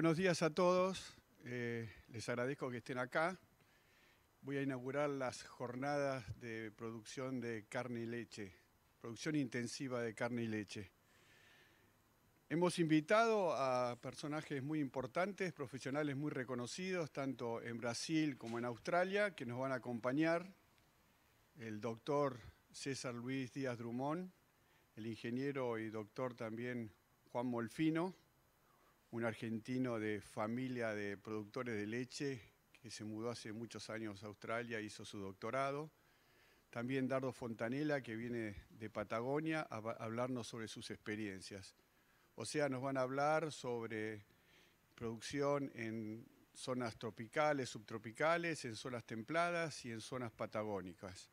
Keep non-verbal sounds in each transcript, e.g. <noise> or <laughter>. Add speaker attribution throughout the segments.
Speaker 1: Buenos días a todos, eh, les agradezco que estén acá. Voy a inaugurar las jornadas de producción de carne y leche, producción intensiva de carne y leche. Hemos invitado a personajes muy importantes, profesionales muy reconocidos, tanto en Brasil como en Australia, que nos van a acompañar. El doctor César Luis Díaz Drummond, el ingeniero y doctor también Juan Molfino, un argentino de familia de productores de leche que se mudó hace muchos años a Australia, hizo su doctorado. También Dardo Fontanella, que viene de Patagonia, a hablarnos sobre sus experiencias. O sea, nos van a hablar sobre producción en zonas tropicales, subtropicales, en zonas templadas y en zonas patagónicas.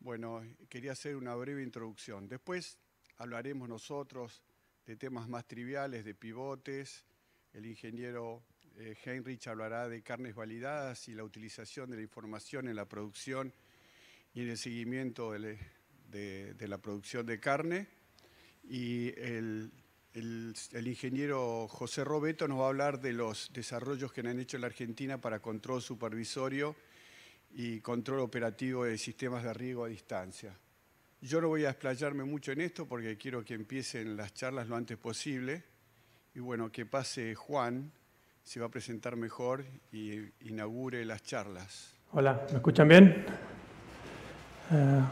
Speaker 1: Bueno, quería hacer una breve introducción. Después hablaremos nosotros de temas más triviales, de pivotes. El ingeniero eh, Heinrich hablará de carnes validadas y la utilización de la información en la producción y en el seguimiento eh, de, la producción de carne. Y el, ingeniero José Robeto nos va a hablar de los desarrollos que han hecho en la Argentina para control supervisorio y control operativo de sistemas de riego a distancia. Yo no voy a explayarme mucho en esto porque quiero que empiecen las charlas lo antes posible. Y bueno, que pase Juan, se va a presentar mejor y inaugure las charlas. Hola, ¿me escuchan
Speaker 2: bien? Eh,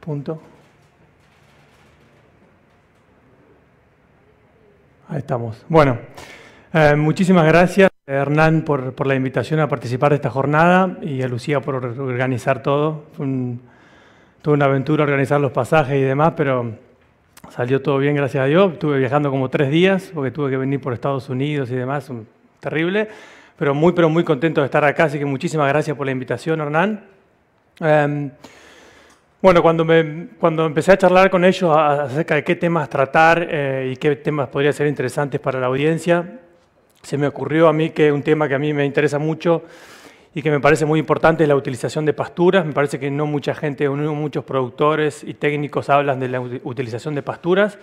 Speaker 2: punto. Ahí estamos. Bueno, eh, muchísimas gracias. Hernán por, la invitación a participar de esta jornada y a Lucía por organizar todo. Fue una aventura organizar los pasajes y demás, pero salió todo bien, gracias a Dios. Estuve viajando como tres días porque tuve que venir por Estados Unidos y demás, terrible. Pero muy, pero muy contento de estar acá, así que muchísimas gracias por la invitación, Hernán. Em, bueno, cuando, cuando empecé a charlar con ellos acerca de qué temas tratar eh, y qué temas podrían ser interesantes para la audiencia, se me ocurrió a mí que un tema que a mí me interesa mucho y que me parece muy importante es la utilización de pasturas. Me parece que no mucha gente, muchos productores y técnicos hablan de la utilización de pasturas.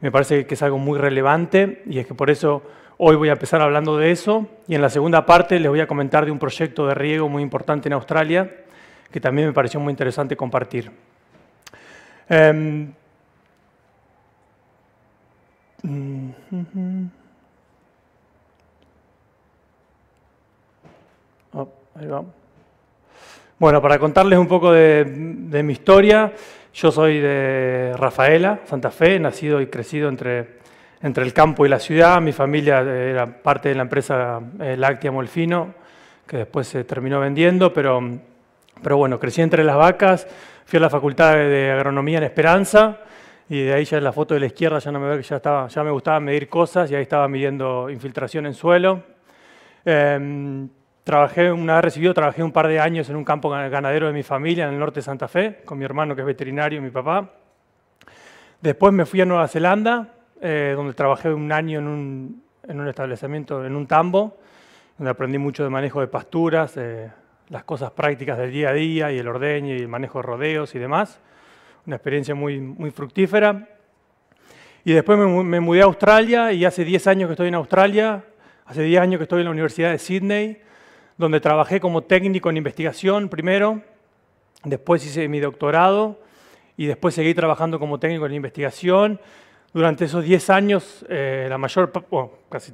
Speaker 2: Me parece que es algo muy relevante y es que por eso hoy voy a empezar hablando de eso. Y en la segunda parte les voy a comentar de un proyecto de riego muy importante en Australia que también me pareció muy interesante compartir. Em, mm, mm, mm. Bueno, para contarles un poco de, mi historia, yo soy de Rafaela, Santa Fe, nacido y crecido entre, entre el campo y la ciudad. Mi familia era parte de la empresa eh, Láctea Molfino, que después se terminó vendiendo, pero, pero bueno, crecí entre las vacas, fui a la Facultad de Agronomía en Esperanza, y de ahí ya en la foto de la izquierda ya, no me, ya, estaba, ya me gustaba medir cosas y ahí estaba midiendo infiltración en suelo. Em, Trabajé, una vez recibido, trabajé un par de años en un campo ganadero de mi familia en el norte de Santa Fe, con mi hermano que es veterinario y mi papá. Después me fui a Nueva Zelanda, eh, donde trabajé un año en un, establecimiento, en un tambo, donde aprendí mucho de manejo de pasturas, eh, las cosas prácticas del día a día y el ordeño y el manejo de rodeos y demás. Una experiencia muy, muy fructífera. Y después me, me mudé a Australia y hace 10 años que estoy en Australia, hace 10 años que estoy en la Universidad de Sydney donde trabajé como técnico en investigación primero, después hice mi doctorado y después seguí trabajando como técnico en investigación. Durante esos 10 años, eh, la, mayor, casi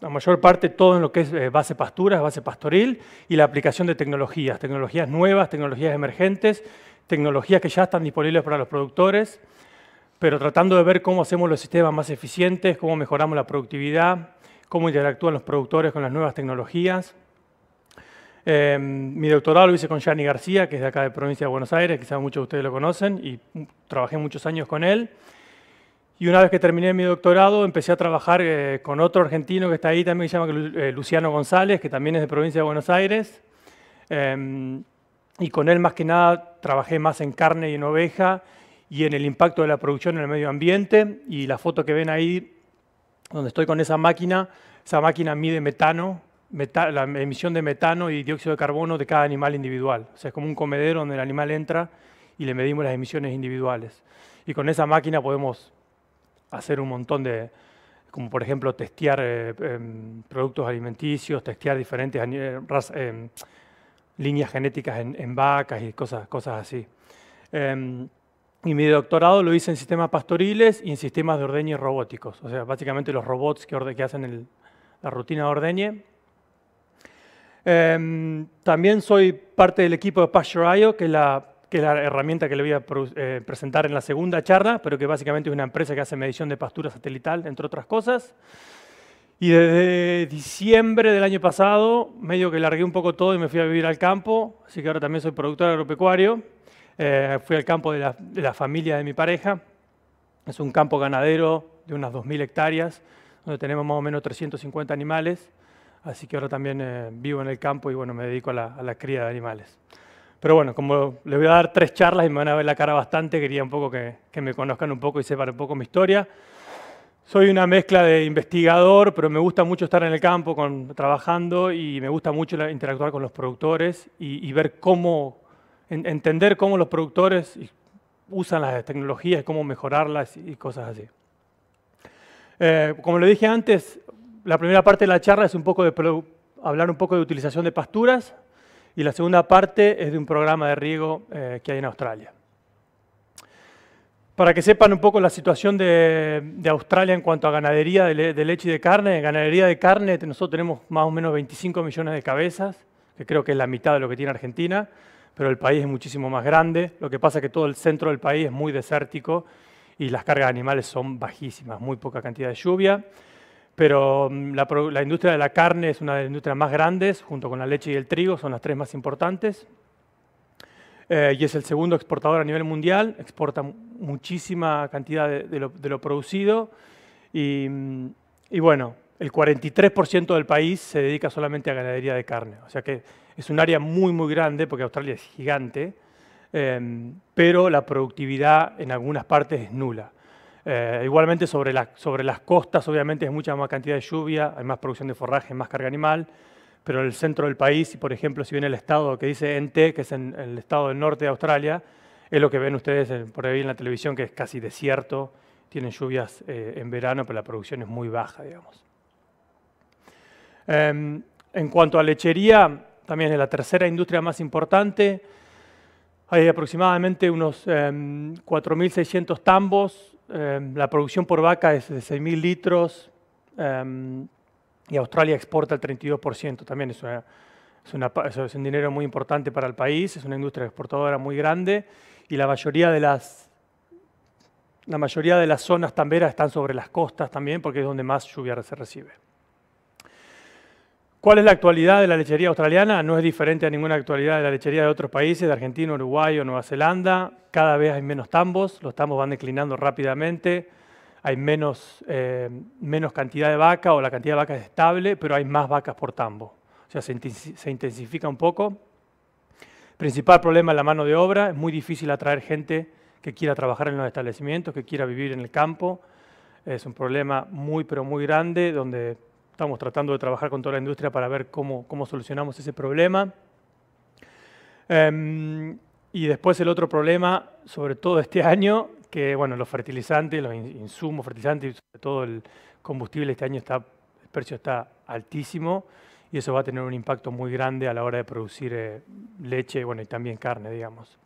Speaker 2: la mayor parte todo en lo que es eh, base pasturas, base pastoril y la aplicación de tecnologías, tecnologías nuevas, tecnologías emergentes, tecnologías que ya están disponibles para los productores, pero tratando de ver cómo hacemos los sistemas más eficientes, cómo mejoramos la productividad, cómo interactúan los productores con las nuevas tecnologías. Em, mi doctorado lo hice con Gianni García, que es de acá de provincia de Buenos Aires, quizás muchos de ustedes lo conocen, y trabajé muchos años con él. Y una vez que terminé mi doctorado, empecé a trabajar eh, con otro argentino que está ahí también, que se llama eh, Luciano González, que también es de provincia de Buenos Aires. Em, y con él, más que nada, trabajé más en carne y en oveja y en el impacto de la producción en el medio ambiente. Y la foto que ven ahí, donde estoy con esa máquina, esa máquina mide metano, la emisión de metano y dióxido de carbono de cada animal individual. O sea, es como un comedero donde el animal entra y le medimos las emisiones individuales. Y con esa máquina podemos hacer un montón de, como por ejemplo testear eh, em, productos alimenticios, testear diferentes eh, em, líneas genéticas en, vacas y cosas, cosas así. Em, y mi doctorado lo hice en sistemas pastoriles y en sistemas de ordeñe robóticos. O sea, básicamente los robots que, que hacen la rutina de ordeñe Em, también soy parte del equipo de Pasture.io, que la que es la herramienta que le voy a eh, presentar en la segunda charla, pero que básicamente es una empresa que hace medición de pastura satelital, entre otras cosas. Y desde diciembre del año pasado, medio que largué un poco todo y me fui a vivir al campo, así que ahora también soy productor agropecuario. Eh, fui al campo de la, familia de mi pareja. Es un campo ganadero de unas 2.000 hectáreas, donde tenemos más o menos 350 animales. Así que ahora también eh, vivo en el campo y bueno, me dedico a la, cría de animales. Pero bueno, como les voy a dar tres charlas y me van a ver la cara bastante, quería un poco que, me conozcan un poco y sepan un poco mi historia. Soy una mezcla de investigador, pero me gusta mucho estar en el campo con, trabajando y me gusta mucho interactuar con los productores y, ver cómo, entender cómo los productores usan las tecnologías, cómo mejorarlas y cosas así. Eh, como lo dije antes, la primera parte de la charla es hablar un poco de utilización de pasturas y la segunda parte es de un programa de riego eh, que hay en Australia. Para que sepan un poco la situación de, Australia en cuanto a ganadería de, leche y de carne, en ganadería de carne nosotros tenemos más o menos 25 millones de cabezas, que creo que es la mitad de lo que tiene Argentina, pero el país es muchísimo más grande, lo que pasa es que todo el centro del país es muy desértico y las cargas animales son bajísimas, muy poca cantidad de lluvia pero mm, la, industria de la carne es una de las industrias más grandes, junto con la leche y el trigo, son las tres más importantes. Eh, y es el segundo exportador a nivel mundial, exporta muchísima cantidad de, lo, producido. Y, mm, bueno, el 43% del país se dedica solamente a ganadería de carne. O sea que es un área muy, muy grande, porque Australia es gigante, em, pero la productividad en algunas partes es nula. Eh, igualmente sobre, sobre, las costas, obviamente, es mucha más cantidad de lluvia, hay más producción de forraje, más carga animal, pero en el centro del país, y por ejemplo, si viene el estado que dice NT, que es el estado del norte de Australia, es lo que ven ustedes eh, por ahí en la televisión, que es casi desierto, tienen lluvias eh, en verano, pero la producción es muy baja, digamos. Em, en cuanto a lechería, también es la tercera industria más importante. Hay aproximadamente unos 4.600 em, tambos, Em, la producción por vaca es de 6.000 litros em, y Australia exporta el 32%. También es, un dinero muy importante para el país, es una industria exportadora muy grande y la mayoría de las, la mayoría de las zonas tamberas están sobre las costas también porque es donde más lluvia se recibe. ¿Cuál es la actualidad de la lechería australiana? No es diferente a ninguna actualidad de la lechería de otros países, de Argentina, Uruguay o Nueva Zelanda. Cada vez hay menos tambos, los tambos van declinando rápidamente, hay menos, eh, menos cantidad de vaca o la cantidad de vaca es estable, pero hay más vacas por tambo. O sea, se intensifica un poco. Principal problema es la mano de obra, es muy difícil atraer gente que quiera trabajar en los establecimientos, que quiera vivir en el campo. Es un problema muy, pero muy grande, donde Estamos tratando de trabajar con toda la industria para ver cómo, cómo solucionamos ese problema. Em, y después el otro problema, sobre todo este <laughs> año, que bueno, los fertilizantes, los insumos fertilizantes, y, sobre todo el combustible este año está, el precio está altísimo y eso va a tener un impacto muy grande a la hora de producir eh, leche bueno, y también carne, digamos.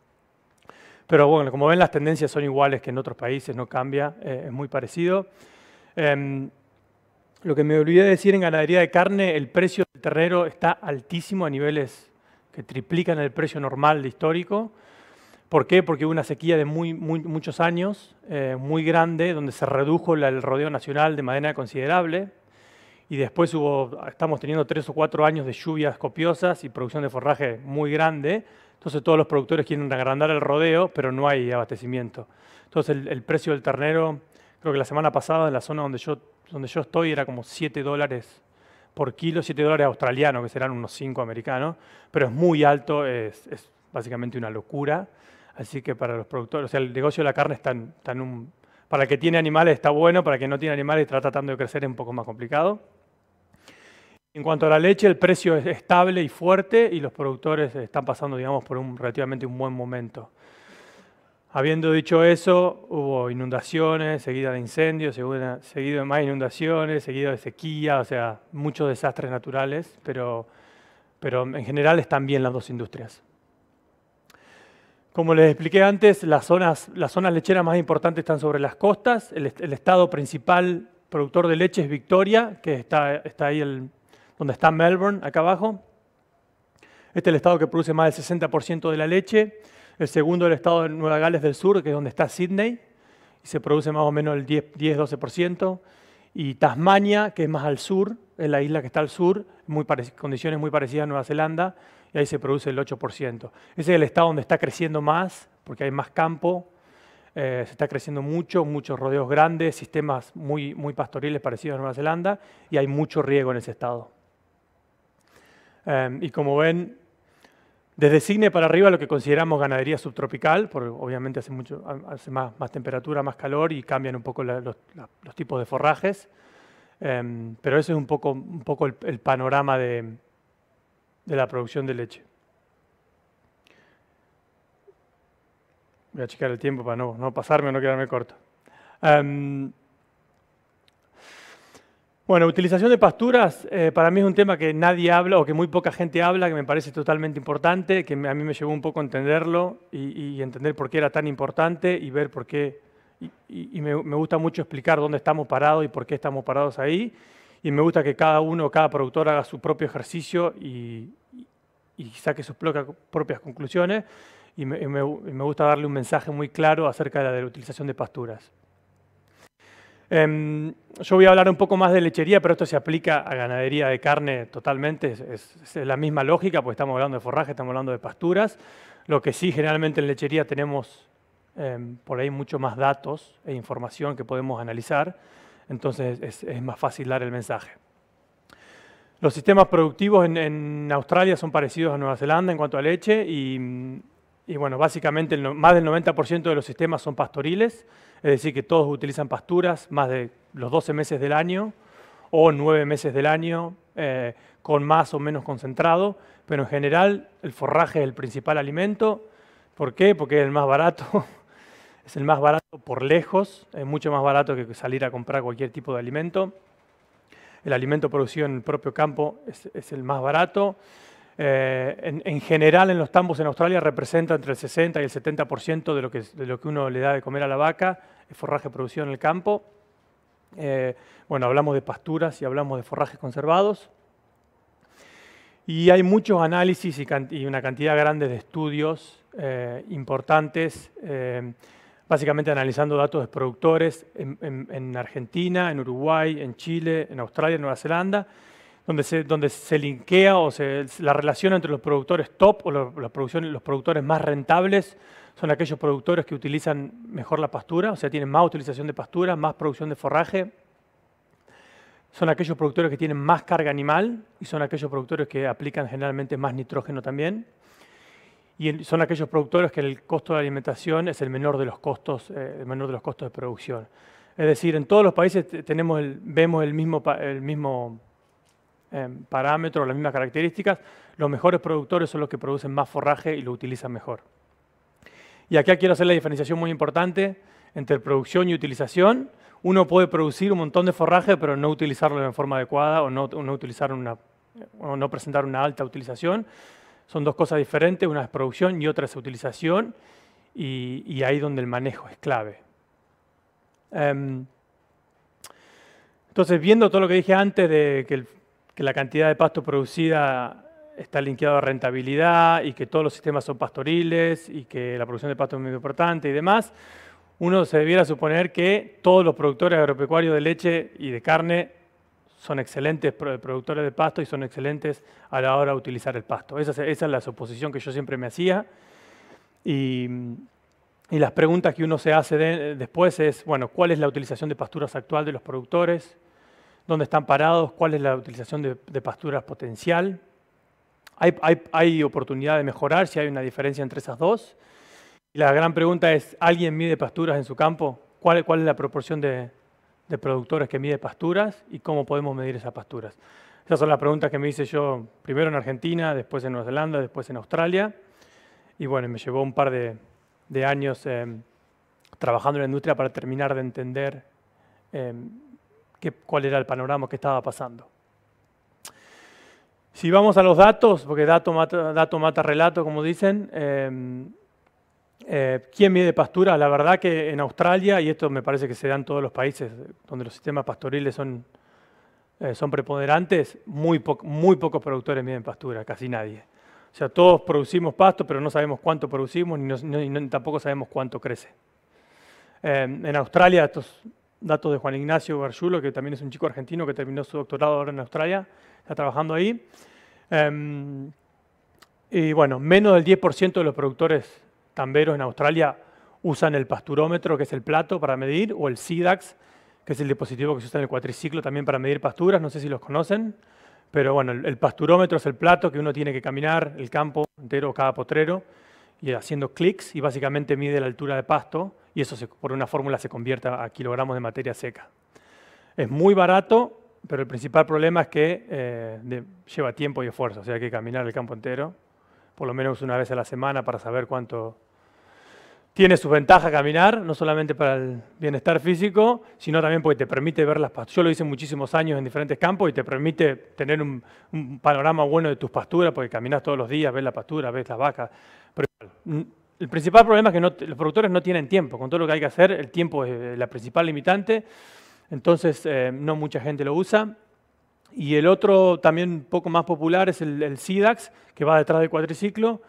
Speaker 2: Pero bueno, como ven, las tendencias son iguales que en otros países, no cambia, eh, es muy parecido. Em, lo que me olvidé de decir en ganadería de carne, el precio del ternero está altísimo a niveles que triplican el precio normal de histórico. ¿Por qué? Porque hubo una sequía de muy, muchos años, eh, muy grande, donde se redujo el rodeo nacional de manera considerable. Y después hubo, estamos teniendo tres o cuatro años de lluvias copiosas y producción de forraje muy grande. Entonces todos los productores quieren agrandar el rodeo, pero no hay abastecimiento. Entonces el, el precio del ternero, creo que la semana pasada en la zona donde yo donde yo estoy era como 7 dólares por kilo, 7 dólares australianos, que serán unos 5 americanos, pero es muy alto, es, básicamente una locura. Así que para los productores, o sea, el negocio de la carne está tan, Para el que tiene animales está bueno, para que no tiene animales está tratando de crecer es un poco más complicado. En cuanto a la leche, el precio es estable y fuerte y los productores están pasando, digamos, por un relativamente un buen momento. Habiendo dicho eso, hubo inundaciones, seguida de incendios, seguida, seguido de más inundaciones, seguido de sequía, o sea, muchos desastres naturales, pero, en general están bien las dos industrias. Como les expliqué antes, las zonas, las zonas lecheras más importantes están sobre las costas. El, estado principal productor de leche es Victoria, que está, ahí donde está Melbourne, acá abajo. Este es el estado que produce más del 60% de la leche. El segundo el estado de Nueva Gales del Sur, que es donde está Sydney, y se produce más o menos el 10-12%. Y Tasmania, que es más al sur, es la isla que está al sur, condiciones muy parecidas a Nueva Zelanda, y ahí se produce el 8%. Ese es el estado donde está creciendo más, porque hay más campo, eh, se está creciendo mucho, muchos rodeos grandes, sistemas muy, muy pastoriles parecidos a Nueva Zelanda, y hay mucho riego en ese estado. Eh, y como ven, desde Cigne para arriba lo que consideramos ganadería subtropical, porque obviamente hace, mucho, hace más, temperatura, más calor y cambian un poco los, tipos de forrajes. Em, pero ese es un poco, el, panorama de, la producción de leche. Voy a checar el tiempo para no, pasarme o no quedarme corto. Em, bueno, utilización de pasturas eh, para mí es un tema que nadie habla o que muy poca gente habla, que me parece totalmente importante, que a mí me llevó un poco a entenderlo y, entender por qué era tan importante y ver por qué. Y, me, gusta mucho explicar dónde estamos parados y por qué estamos parados ahí. Y me gusta que cada uno, cada productor haga su propio ejercicio y, saque sus propias conclusiones. y me gusta darle un mensaje muy claro acerca de la, de la utilización de pasturas. Em, yo voy a hablar un poco más de lechería, pero esto se aplica a ganadería de carne totalmente. Es, la misma lógica, porque estamos hablando de forraje, estamos hablando de pasturas. Lo que sí, generalmente en lechería tenemos em, por ahí mucho más datos e información que podemos analizar, entonces es, más fácil dar el mensaje. Los sistemas productivos en, en, Australia son parecidos a Nueva Zelanda en cuanto a leche y y bueno, básicamente más del 90% de los sistemas son pastoriles, es decir, que todos utilizan pasturas más de los 12 meses del año o 9 meses del año, eh, con más o menos concentrado, pero en general el forraje es el principal alimento. ¿Por qué? Porque es el más barato, <laughs> es el más barato por lejos, es mucho más barato que salir a comprar cualquier tipo de alimento. El alimento producido en el propio campo es el más barato. Eh, en, general en los tambos en Australia representa entre el 60 y el 70% de lo, que, uno le da de comer a la vaca, el forraje producido en el campo. Eh, bueno, hablamos de pasturas y hablamos de forrajes conservados. Y hay muchos análisis y, una cantidad grande de estudios eh, importantes, básicamente analizando datos de productores en, Argentina, en Uruguay, en Chile, en Australia, en Nueva Zelanda, donde se, donde linkea o la relación entre los productores top o los, productores más rentables son aquellos productores que utilizan mejor la pastura, o sea, tienen más utilización de pastura, más producción de forraje. Son aquellos productores que tienen más carga animal y son aquellos productores que aplican generalmente más nitrógeno también. Y son aquellos productores que el costo de alimentación es el menor de los costos, eh, menor de los costos de producción. Es decir, en todos los países tenemos vemos el mismo, el mismo Em, parámetros, las mismas características, los mejores productores son los que producen más forraje y lo utilizan mejor. Y acá quiero hacer la diferenciación muy importante entre producción y utilización. Uno puede producir un montón de forraje, pero no utilizarlo en forma adecuada o no, utilizar una, no presentar una alta utilización. Son dos cosas diferentes, una es producción y otra es utilización, y, ahí donde el manejo es clave. Em, entonces, viendo todo lo que dije antes de que el que la cantidad de pasto producida está linkeada a rentabilidad y que todos los sistemas son pastoriles y que la producción de pasto es muy importante y demás, uno se debiera suponer que todos los productores agropecuarios de leche y de carne son excelentes productores de pasto y son excelentes a la hora de utilizar el pasto. Esa, es la suposición que yo siempre me hacía. Y, las preguntas que uno se hace después es, bueno, ¿cuál es la utilización de pasturas actual de los productores? dónde están parados, cuál es la utilización de, pasturas potencial. Hay, oportunidad de mejorar si hay una diferencia entre esas dos. Y la gran pregunta es, ¿alguien mide pasturas en su campo? ¿Cuál, cuál es la proporción de, productores que mide pasturas y cómo podemos medir esas pasturas? Esas son las preguntas que me hice yo primero en Argentina, después en Nueva Zelanda, después en Australia. Y bueno, me llevó un par de, años eh, trabajando en la industria para terminar de entender eh, cuál era el panorama que estaba pasando. Si vamos a los datos, porque dato mata, relato, como dicen, em, eh, ¿quién mide pastura? La verdad que en Australia, y esto me parece que se da en todos los países donde los sistemas pastoriles son, eh, son preponderantes, muy, muy pocos productores miden pastura, casi nadie. O sea, todos producimos pasto, pero no sabemos cuánto producimos ni, tampoco sabemos cuánto crece. Em, en Australia, estos datos de Juan Ignacio Garciulo, que también es un chico argentino que terminó su doctorado ahora en Australia, está trabajando ahí. Em, y bueno, menos del 10% de los productores tamberos en Australia usan el pasturómetro, que es el plato para medir, o el SIDAX, que es el dispositivo que se usa en el cuatriciclo también para medir pasturas, no sé si los conocen, pero bueno, el, el pasturómetro es el plato que uno tiene que caminar el campo entero, cada potrero, y haciendo clics, y básicamente mide la altura de pasto y eso por una fórmula se convierta a kilogramos de materia seca. Es muy barato, pero el principal problema es que eh, lleva tiempo y esfuerzo, o sea, hay que caminar el campo entero, por lo menos una vez a la semana para saber cuánto... Tiene sus ventajas caminar, no solamente para el bienestar físico, sino también porque te permite ver las pasturas. Yo lo hice muchísimos años en diferentes campos y te permite tener un, panorama bueno de tus pasturas, porque caminas todos los días, ves la pastura, ves las vacas. Pero el principal problema es que los productores no tienen tiempo. Con todo lo que hay que hacer, el tiempo es eh, la principal limitante. Entonces, eh, no mucha gente lo usa. Y el otro, también un poco más popular, es el, SIDAX, que va detrás del cuatriciclo.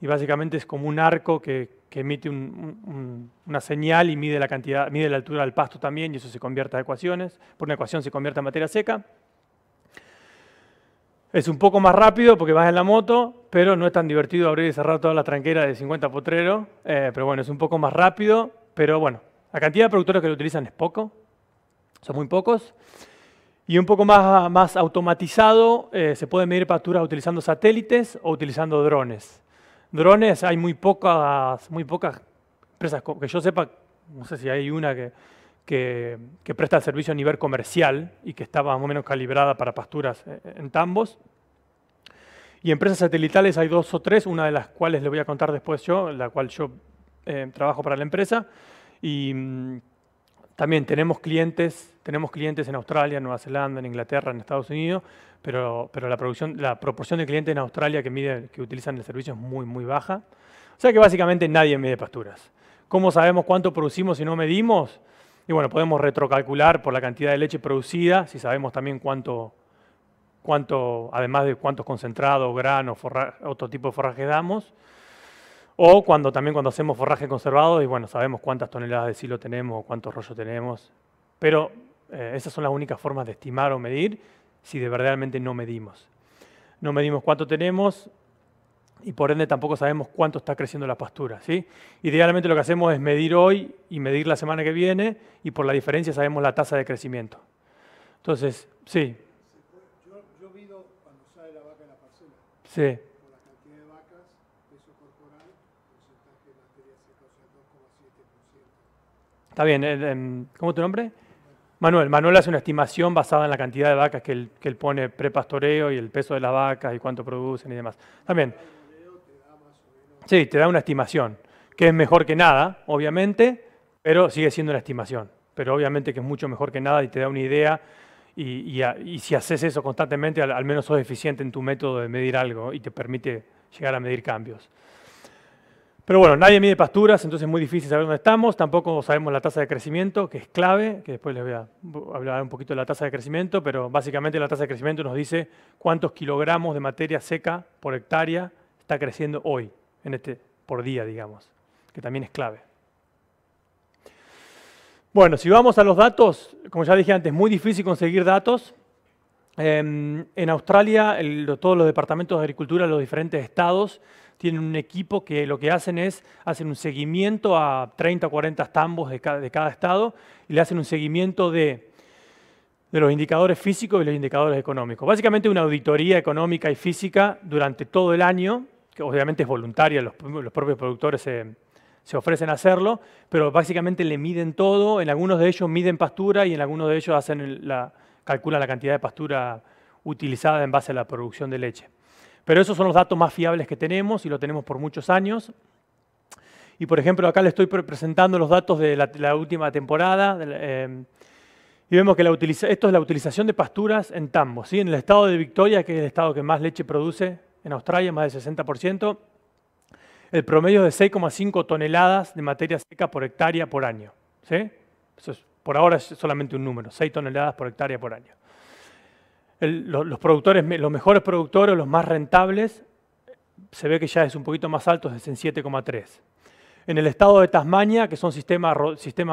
Speaker 2: Y básicamente es como un arco que, emite una señal y mide la, cantidad, mide la altura del pasto también, y eso se convierte a ecuaciones. Por una ecuación se convierte en materia seca. Es un poco más rápido porque vas en la moto, pero no es tan divertido abrir y cerrar toda la tranquera de 50 potreros. Eh, pero bueno, es un poco más rápido, pero bueno, la cantidad de productores que lo utilizan es poco, son muy pocos. Y un poco más, más automatizado, eh, se puede medir pasturas utilizando satélites o utilizando drones. Drones, hay muy pocas, muy pocas empresas que yo sepa, no sé si hay una que, que, presta el servicio a nivel comercial y que estaba más o menos calibrada para pasturas eh, en tambos. Y empresas satelitales hay dos o tres, una de las cuales le voy a contar después yo, la cual yo eh, trabajo para la empresa. Y mm, también tenemos clientes, tenemos clientes en Australia, Nueva Zelanda, en Inglaterra, en Estados Unidos, pero, pero la, producción, la proporción de clientes en Australia que, mide, que utilizan el servicio es muy, muy baja. O sea que básicamente nadie mide pasturas. ¿Cómo sabemos cuánto producimos si no medimos? Y bueno, podemos retrocalcular por la cantidad de leche producida, si sabemos también cuánto, cuánto además de cuántos concentrados, granos, otro tipo de forraje damos. O cuando también cuando hacemos forraje conservado, y bueno, sabemos cuántas toneladas de silo tenemos, cuántos rollos tenemos. Pero eh, esas son las únicas formas de estimar o medir si de verdaderamente no medimos. No medimos cuánto tenemos, y por ende tampoco sabemos cuánto está creciendo la pastura. ¿sí? Idealmente lo que hacemos es medir hoy y medir la semana que viene y por la diferencia sabemos la tasa de crecimiento. Entonces, sí. Yo, yo cuando sale la vaca en la parcela. Sí. Por la cantidad de vacas, peso corporal, porcentaje de materia 2,7%. Está bien. ¿Cómo es tu nombre? Manuel, Manuel hace una estimación basada en la cantidad de vacas que él, que él pone prepastoreo y el peso de las vacas y cuánto producen y demás. También. Sí, te da una estimación, que es mejor que nada, obviamente, pero sigue siendo una estimación. Pero obviamente que es mucho mejor que nada y te da una idea. Y, si haces eso constantemente, al, al, menos sos eficiente en tu método de medir algo y te permite llegar a medir cambios. Pero bueno, nadie mide pasturas, entonces es muy difícil saber dónde estamos. Tampoco sabemos la tasa de crecimiento, que es clave, que después les voy a hablar un poquito de la tasa de crecimiento, pero básicamente la tasa de crecimiento nos dice cuántos kilogramos de materia seca por hectárea está creciendo hoy en este, por día, digamos, que también es clave. Bueno, si vamos a los datos, como ya dije antes, muy difícil conseguir datos. Em, en Australia, todos los departamentos de agricultura, los diferentes estados, tienen un equipo que lo que hacen es, hacen un seguimiento a 30 o 40 estambos de cada, estado y le hacen un seguimiento de, de los indicadores físicos y los indicadores económicos. Básicamente una auditoría económica y física durante todo el año que obviamente es voluntaria, los, propios productores se, ofrecen a hacerlo, pero básicamente le miden todo, en algunos de ellos miden pastura y en algunos de ellos calculan la cantidad de pastura utilizada en base a la producción de leche. Pero esos son los datos más fiables que tenemos y lo tenemos por muchos años. Y por ejemplo, acá le estoy presentando los datos de la, última temporada. Eh, y vemos que esto es la utilización de pasturas en tambo, ¿sí? en el estado de Victoria, que es el estado que más leche produce en Australia más del 60%, el promedio es de 6,5 toneladas de materia seca por hectárea por año. por ahora es solamente un número, 6 toneladas por hectárea por año. los, productores, los mejores productores, los más rentables, se ve que ya es un poquito más alto, es en 7,3. En el estado de Tasmania, que son sistemas,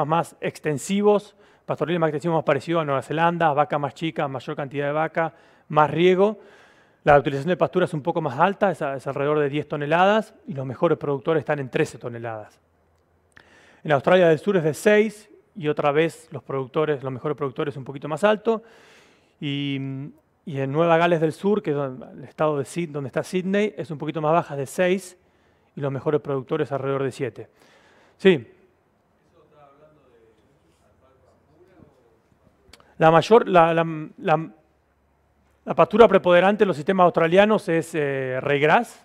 Speaker 2: más extensivos, pastoriles más extensivos más parecido a Nueva Zelanda, vaca más chica, mayor cantidad de vaca, más riego, la utilización de pastura es un poco más alta, es, alrededor de 10 toneladas, y los mejores productores están en 13 toneladas. En Australia del Sur es de 6, y otra vez los productores, los mejores productores un poquito más alto. Y, y en Nueva Gales del Sur, que es el estado donde está Sydney, es un poquito más baja, de 6, y los mejores productores alrededor de 7. Sí. La mayor, la, la, la pastura preponderante en los sistemas australianos es eh, regras.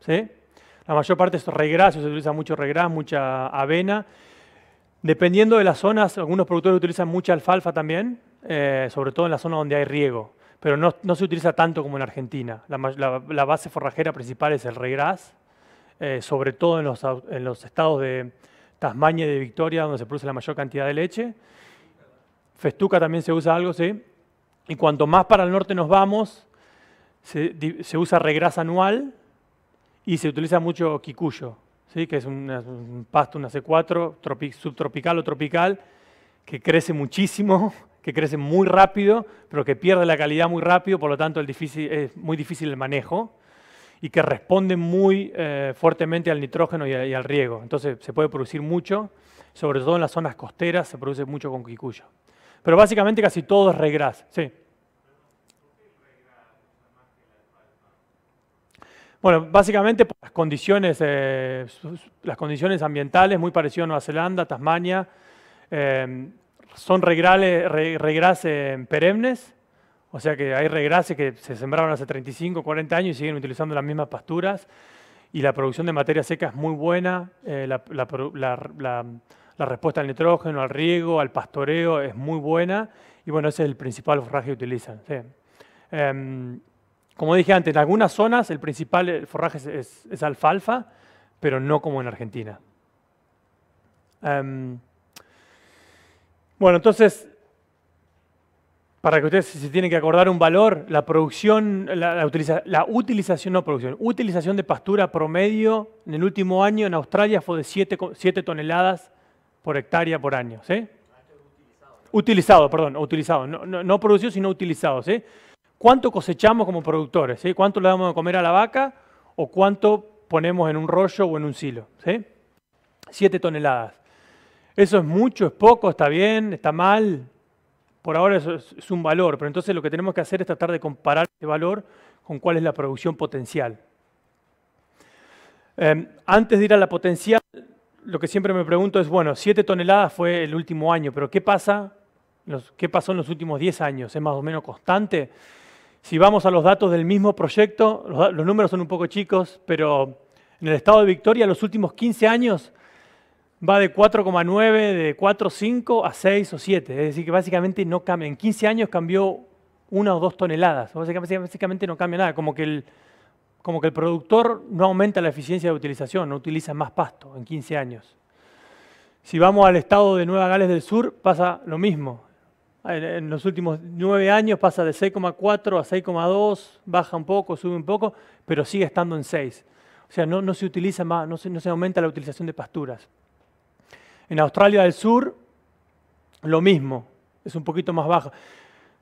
Speaker 2: ¿sí? La mayor parte es regras, se utiliza mucho regras, mucha avena. Dependiendo de las zonas, algunos productores utilizan mucha alfalfa también, eh, sobre todo en la zona donde hay riego, pero no, no se utiliza tanto como en Argentina. La, base forrajera principal es el regras, eh, sobre todo en los, en los estados de Tasmania y de Victoria, donde se produce la mayor cantidad de leche. Festuca también se usa algo, sí. Y cuanto más para el norte nos vamos, se, usa regrasa anual y se utiliza mucho quicuyo, ¿sí? que es un pasto, una C4, subtropical o tropical, que crece muchísimo, <laughs> que crece muy rápido, pero que pierde la calidad muy rápido, por lo tanto es muy difícil el manejo y que responde muy eh, fuertemente al nitrógeno y, al riego. Entonces se puede producir mucho, sobre todo en las zonas costeras se produce mucho con quicuyo. Pero básicamente casi todo es regras. Sí. Bueno, básicamente las condiciones, eh, las condiciones ambientales, muy parecido a Nueva Zelanda, Tasmania, eh, son regrales, regras eh, perennes, o sea que hay regras que se sembraron hace 35, 40 años y siguen utilizando las mismas pasturas, y la producción de materia seca es muy buena, la, la, la respuesta al nitrógeno, al riego, al pastoreo es muy buena y bueno, ese es el principal forraje que utilizan. Em, como dije antes, en algunas zonas el principal eh, forraje es, alfalfa, pero no como en Argentina. Em, bueno, entonces, para que ustedes se tienen que acordar un valor, la producción, la, utilización, no producción, utilización de pastura promedio en el último año en Australia fue de 7 toneladas por hectárea por año. ¿sí? Utilizado, perdón, utilizado. No, producido, sino utilizado. ¿Cuánto cosechamos como productores? ¿Cuánto le damos a comer a la vaca o cuánto ponemos en un rollo o en un silo? ¿sí? Siete toneladas. ¿Eso es mucho? ¿Es poco? ¿Está bien? ¿Está mal? Por ahora eso es un valor, pero entonces lo que tenemos que hacer es tratar de comparar ese valor con cuál es la producción potencial. Em, antes de ir a la potencial, lo que siempre me pregunto es, bueno, 7 toneladas fue el último año, pero ¿qué pasa? ¿Qué pasó en los últimos 10 años? ¿Es más o menos constante? Si vamos a los datos del mismo proyecto, los, números son un poco chicos, pero en el estado de Victoria, los últimos 15 años va de 4,9, de 4,5 a 6 o 7. Es decir, que básicamente no cambia. En 15 años cambió una o dos toneladas. Básicamente no cambia nada. Como que el, como que el productor no aumenta la eficiencia de utilización, no utiliza más pasto en 15 años. Si vamos al estado de Nueva Gales del Sur, pasa lo mismo. En los últimos 9 años pasa de 6,4 a 6,2, baja un poco, sube un poco, pero sigue estando en 6. O sea, no, se utiliza más, no no se aumenta la utilización de pasturas. En Australia del Sur, lo mismo, es un poquito más baja.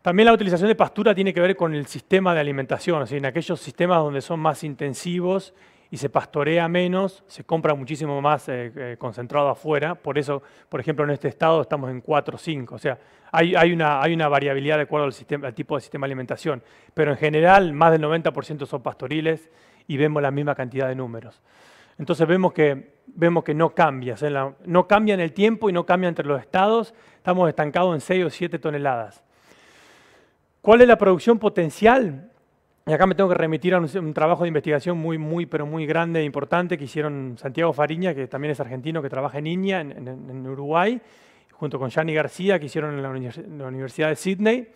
Speaker 2: También la utilización de pastura tiene que ver con el sistema de alimentación, en aquellos sistemas donde son más intensivos y se pastorea menos, se compra muchísimo más eh, eh, concentrado afuera. Por eso, por ejemplo, en este estado estamos en 4 o 5. O sea, hay, una, variabilidad de acuerdo al, tipo de sistema de alimentación. Pero en general, más del 90% son pastoriles y vemos la misma cantidad de números. Entonces vemos que, no cambia. no cambia en el tiempo y no cambia entre los estados. Estamos estancados en 6 o 7 toneladas. ¿Cuál es la producción potencial? Y acá me tengo que remitir a un, trabajo de investigación muy, muy, pero muy grande e importante que hicieron Santiago Fariña, que también es argentino, que trabaja en India, en, Uruguay, junto con Yanni García, que hicieron en la, Universidad de Sydney,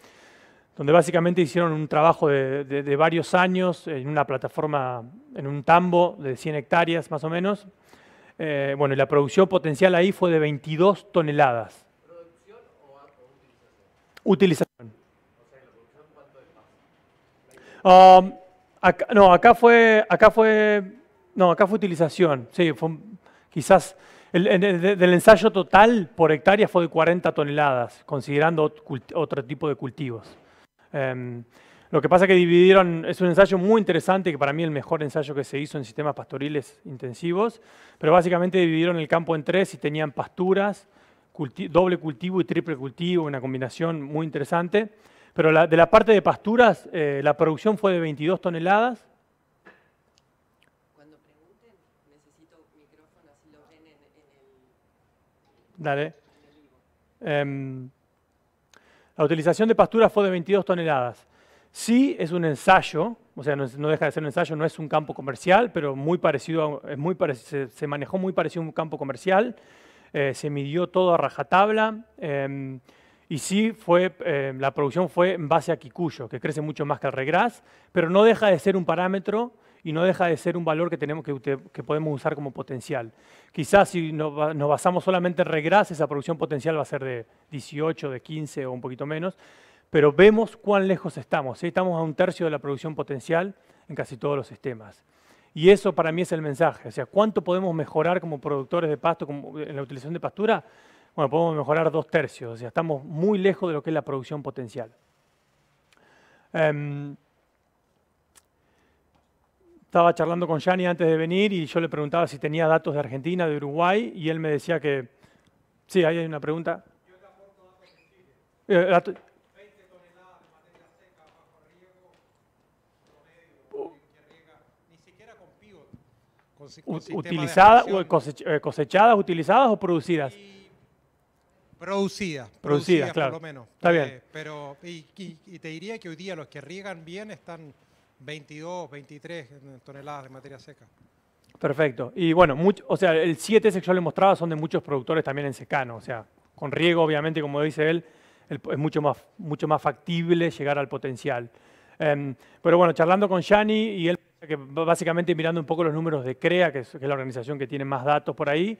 Speaker 2: donde básicamente hicieron un trabajo de, varios años en una plataforma, en un tambo de 100 hectáreas más o menos. Eh, bueno, la producción potencial ahí fue de 22 toneladas. ¿Producción o utilización? Utilización. Um, no, acá fue, acá fue, no, acá fue utilización. Sí, quizás el, del ensayo total por hectárea fue de 40 toneladas, considerando otro tipo de cultivos. Em, lo que pasa es que dividieron, es un ensayo muy interesante, que para mí es el mejor ensayo que se hizo en sistemas pastoriles intensivos, pero básicamente dividieron el campo en tres y tenían pasturas, doble cultivo y triple cultivo, una combinación muy interesante. Pero de la parte de pasturas, eh, la producción fue de 22 toneladas. Cuando pregunten, necesito micrófono, así lo ven en, el... Dale. Em, la utilización de pasturas fue de 22 toneladas. Sí es un ensayo, o sea, no, deja de ser un ensayo, no es un campo comercial, pero muy parecido, es muy se, manejó muy parecido a un campo comercial. Eh, se midió todo a rajatabla. Em, y sí, fue, eh, la producción fue en base a Kikuyo, que crece mucho más que al regras, pero no deja de ser un parámetro y no deja de ser un valor que, tenemos que, podemos usar como potencial. Quizás si nos, basamos solamente en regras, esa producción potencial va a ser de 18, de 15 o un poquito menos, pero vemos cuán lejos estamos. Estamos a un tercio de la producción potencial en casi todos los sistemas. Y eso para mí es el mensaje, o sea, ¿cuánto podemos mejorar como productores de pasto como en la utilización de pastura? bueno, podemos mejorar dos tercios, o sea, estamos muy lejos de lo que es la producción potencial. Em, estaba charlando con Yanni antes de venir y yo le preguntaba si tenía datos de Argentina, de Uruguay, y él me decía que... Sí, ahí hay una pregunta. Yo aporto eh, datos de Chile. 20 toneladas de materia seca riego, promedio, ni siquiera con utilizadas, eh, cosechadas, utilizadas o producidas. Producidas, producidas, claro. por lo menos. Está eh, pero, y, te diría que hoy día los que riegan bien están 22, 23 toneladas de materia seca. Perfecto. Y bueno, o sea, el 7 sexual mostrado son de muchos productores también en secano. O sea, con riego, obviamente, como dice él, es mucho más, mucho más factible llegar al potencial. Em, pero bueno, charlando con Shani y él, que básicamente mirando un poco los números de CREA, que es la organización que tiene más datos por ahí,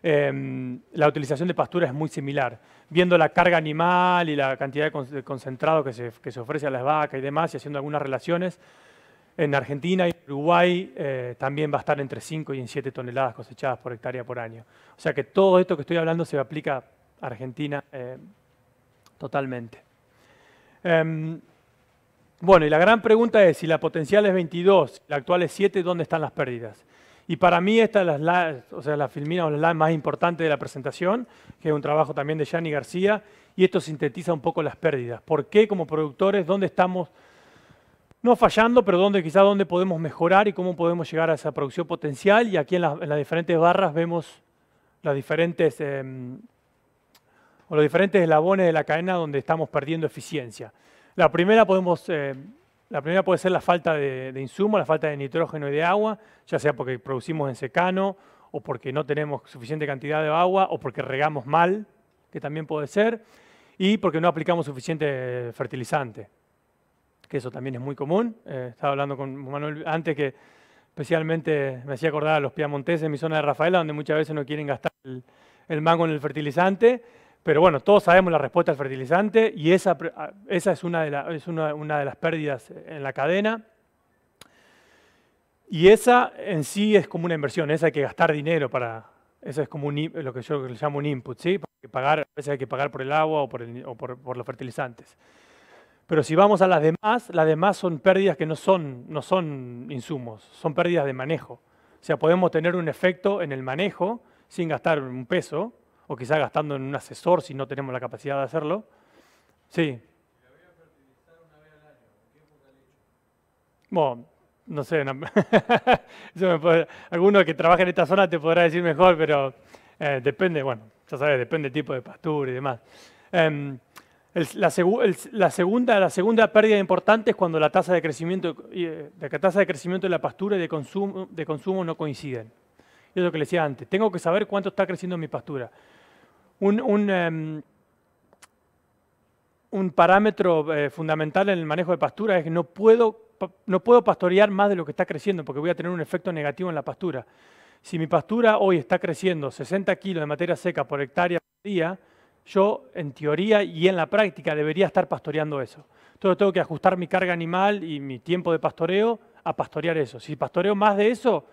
Speaker 2: Em, la utilización de pastura es muy similar. Viendo la carga animal y la cantidad de concentrado que se, ofrece a las vacas y demás, y haciendo algunas relaciones, en Argentina y Uruguay eh, también va a estar entre 5 y en 7 toneladas cosechadas por hectárea por año. O sea que todo esto que estoy hablando se aplica a Argentina eh, totalmente. Em, bueno, y la gran pregunta es, si la potencial es 22, la actual es 7, ¿dónde están las pérdidas? Y para mí esta es la, filmina o la más importante de la presentación, que es un trabajo también de Yanni García, y esto sintetiza un poco las pérdidas. ¿Por qué como productores, dónde estamos, no fallando, pero dónde quizás dónde podemos mejorar y cómo podemos llegar a esa producción potencial? Y aquí en, las diferentes barras vemos em, los diferentes eslabones de la cadena donde estamos perdiendo eficiencia. La primera podemos em, la primera puede ser la falta de, de insumo, la falta de nitrógeno y de agua, ya sea porque producimos en secano o porque no tenemos suficiente cantidad de agua o porque regamos mal, que también puede ser, y porque no aplicamos suficiente fertilizante, que eso también es muy común. Eh, estaba hablando con Manuel antes que especialmente me hacía acordar a los piamonteses en mi zona de Rafaela, donde muchas veces no quieren gastar el mango en el fertilizante pero bueno, todos sabemos la respuesta al fertilizante y esa, esa es, una de una, de las pérdidas en la cadena. Y esa en sí es como una inversión, esa hay que gastar dinero para, eso es como lo que yo le llamo un input, ¿sí? Porque pagar, a veces hay que pagar por el agua o, por, por, los fertilizantes. Pero si vamos a las demás, las demás son pérdidas que no son, no son insumos, son pérdidas de manejo. O sea, podemos tener un efecto en el manejo sin gastar un peso, o quizá gastando en un asesor si no tenemos la capacidad de hacerlo. Sí. Bueno, no sé, <laughs> alguno que trabaja en esta zona te podrá decir mejor, pero eh, depende, bueno, ya sabes, depende del tipo de pastura y demás. Em, la, segunda, la segunda pérdida importante es cuando la tasa de crecimiento, la eh, tasa de, crecimiento de la pastura y de consumo, de consumo no coinciden. Es lo que le decía antes, tengo que saber cuánto está creciendo mi pastura. Em, un, parámetro eh, fundamental en el manejo de pastura es que no puedo, no puedo pastorear más de lo que está creciendo porque voy a tener un efecto negativo en la pastura. Si mi pastura hoy está creciendo 60 kilos de materia seca por hectárea por día, yo en teoría y en la práctica debería estar pastoreando eso. Entonces tengo que ajustar mi carga animal y mi tiempo de pastoreo a pastorear eso. Si pastoreo más de eso,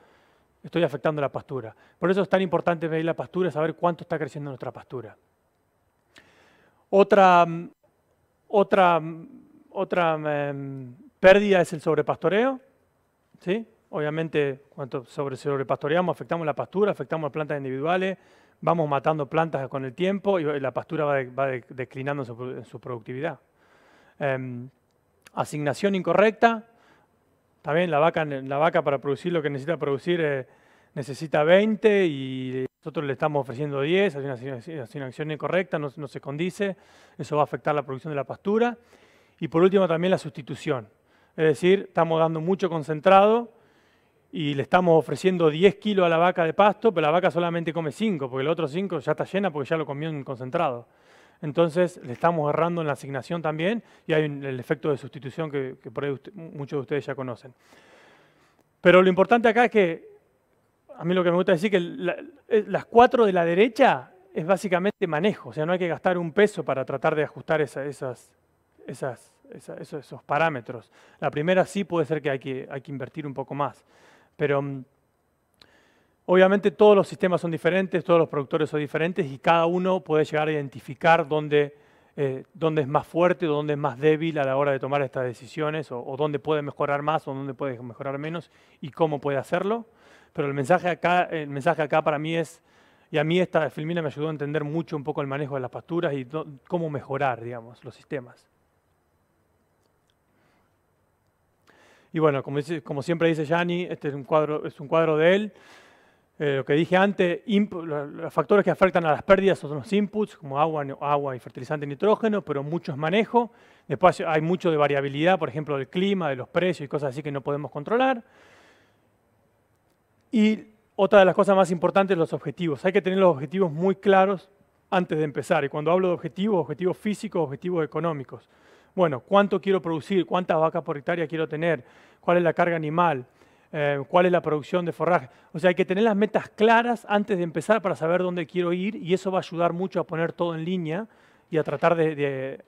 Speaker 2: estoy afectando la pastura. Por eso es tan importante medir la pastura, saber cuánto está creciendo nuestra pastura. Otra, mm, otra, mm, otra em, pérdida es el sobrepastoreo. ¿sí? Obviamente, cuanto sobre sobrepastoreamos, afectamos la pastura, afectamos plantas individuales, vamos matando plantas con el tiempo y la pastura va, declinando en su, productividad. Em, asignación incorrecta, también la vaca, la vaca para producir lo que necesita producir eh, necesita 20 y nosotros le estamos ofreciendo 10, sin una, acción incorrecta, no, se condice, eso va a afectar la producción de la pastura. Y por último también la sustitución. Es decir, estamos dando mucho concentrado y le estamos ofreciendo 10 kilos a la vaca de pasto, pero la vaca solamente come 5, porque el otro 5 ya está llena porque ya lo comió en concentrado entonces le estamos errando en la asignación también y hay el efecto de sustitución que, por ahí muchos de ustedes ya conocen. Pero lo importante acá es que, a mí lo que me gusta decir que las cuatro de la derecha es básicamente manejo, o sea, no hay que gastar un peso para tratar de ajustar esos, parámetros. La primera sí puede ser que hay que, hay que invertir un poco más, pero mm, Obviamente todos los sistemas son diferentes, todos los productores son diferentes y cada uno puede llegar a identificar dónde, eh, es más fuerte, dónde es más débil a la hora de tomar estas decisiones o, dónde puede mejorar más o dónde puede mejorar menos y cómo puede hacerlo. Pero el mensaje acá, el mensaje acá para mí es, y a mí esta filmina me ayudó a entender mucho un poco el manejo de las pasturas y cómo mejorar, digamos, los sistemas. Y bueno, como, siempre dice Yanni, este es un cuadro, es un cuadro de él. Eh, lo que dije antes, los factores que afectan a las pérdidas son los inputs, como agua, agua y fertilizante nitrógeno, pero mucho es manejo. Después hay mucho de variabilidad, por ejemplo, del clima, de los precios y cosas así que no podemos controlar. Y otra de las cosas más importantes, los objetivos. Hay que tener los objetivos muy claros antes de empezar. Y cuando hablo de objetivos, objetivos físicos, objetivos económicos. Bueno, ¿cuánto quiero producir? ¿Cuántas vacas por hectárea quiero tener? ¿Cuál es la carga animal? Eh, cuál es la producción de forraje. O sea, hay que tener las metas claras antes de empezar para saber dónde quiero ir y eso va a ayudar mucho a poner todo en línea y a tratar de,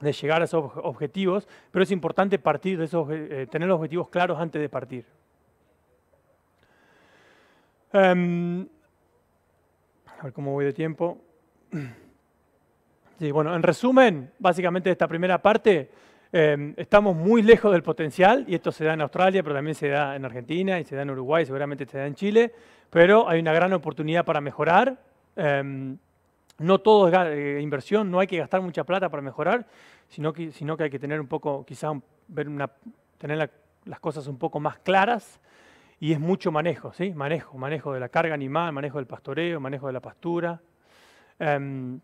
Speaker 2: llegar a esos objetivos, pero es importante partir de esos, eh, tener los objetivos claros antes de partir. Em, a ver cómo voy de tiempo. <clears throat> Sí, bueno, en resumen, básicamente esta primera parte, Em, estamos muy lejos del potencial y esto se da en Australia, pero también se da en Argentina y se da en Uruguay, seguramente se da en Chile, pero hay una gran oportunidad para mejorar. Em, no todo es eh, inversión, no hay que gastar mucha plata para mejorar, sino que, sino que hay que tener un poco, quizás tener las cosas un poco más claras y es mucho manejo, ¿sí? Manejo, manejo de la carga animal, manejo del pastoreo, manejo de la pastura. Em,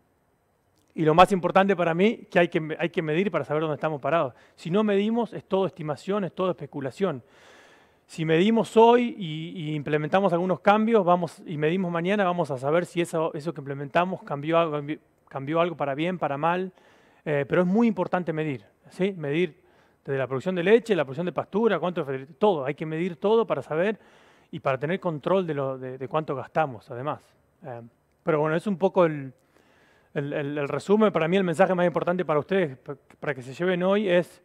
Speaker 2: y lo más importante para mí, que hay, que hay que medir para saber dónde estamos parados. Si no medimos, es todo estimación, es todo especulación. Si medimos hoy y, implementamos algunos cambios vamos, y medimos mañana, vamos a saber si eso, eso que implementamos cambió algo, cambió algo para bien, para mal. Eh, pero es muy importante medir, ¿sí? Medir desde la producción de leche, la producción de pastura, cuánto todo. Hay que medir todo para saber y para tener control de, lo, de, cuánto gastamos, además. Eh, pero bueno, es un poco el, el, resumen, para mí el mensaje más importante para ustedes, para que se lleven hoy, es